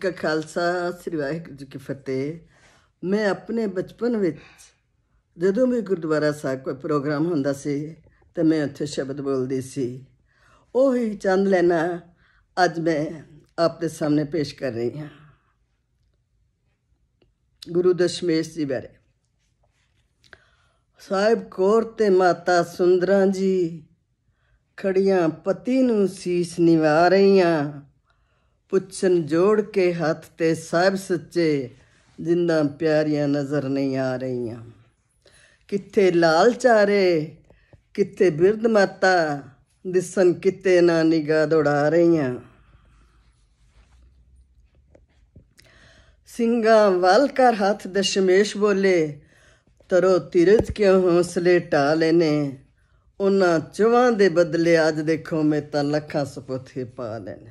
ਕਾ ਖਾਲਸਾ ਸ੍ਰੀ ਵਾਹਿਗੁਰੂ ਜੀ ਕੀ ਫਤਿਹ ਮੈਂ ਆਪਣੇ ਬਚਪਨ ਵਿੱਚ ਜਦੋਂ ਵੀ ਗੁਰਦੁਆਰਾ ਸਾਹਿਬ ਕੋਈ ਪ੍ਰੋਗਰਾਮ ਹੁੰਦਾ ਸੀ ਤੇ ਮੈਂ ਉੱਥੇ ਸ਼ਬਦ ਬੋਲਦੀ ਸੀ ਉਹੀ ਚੰਦ ਲੈਣਾ ਅੱਜ ਮੈਂ ਆਪਣੇ ਸਾਹਮਣੇ ਪੇਸ਼ ਕਰ ਰਹੀ ਹਾਂ ਗੁਰੂ ਦਸ਼ਮੇਸ਼ ਜੀ ਬਾਰੇ ਸਾਹਿਬ ਕੋਰ ਤੇ ਮਾਤਾ ਸੁੰਦਰਾਂ ਜੀ ਖੜੀਆਂ ਪਤੀ ਨੂੰ ਸੀਸ ਨਿਵਾ ਰਹੀਆਂ ਪੁੱਛਣ ਜੋੜ ਕੇ ਹੱਥ ਤੇ ਸਾਬ ਸੱਚੇ ਜਿੰਨਾ ਪਿਆਰੀਆਂ ਨਜ਼ਰ ਨਹੀਂ ਆ ਰਹੀਆਂ ਕਿੱਥੇ ਲਾਲ ਚਾਰੇ ਕਿੱਥੇ ਬਿਰਧ ਮਾਤਾ ਦਿਸਨ ਕਿਤੇ ਨਾ ਨਿਗਾ ਦੌੜਾ ਰਹੀਆਂ ਸਿੰਘਾਂ ਵੱਲ ਕਰ ਹੱਥ ਦਸ਼ਮੇਸ਼ ਬੋਲੇ ਤਰੋ ਤਿਰਜ ਕਿਉਂ ਹੌਸਲੇ ਟਾ ਲੈਨੇ ਉਹਨਾਂ ਚਵਾਂ ਦੇ ਬਦਲੇ ਅੱਜ ਦੇਖੋ ਮੈਂ ਤਾਂ ਲੱਖਾਂ ਸੁਪੁੱਤੇ ਪਾ ਲੈਨੇ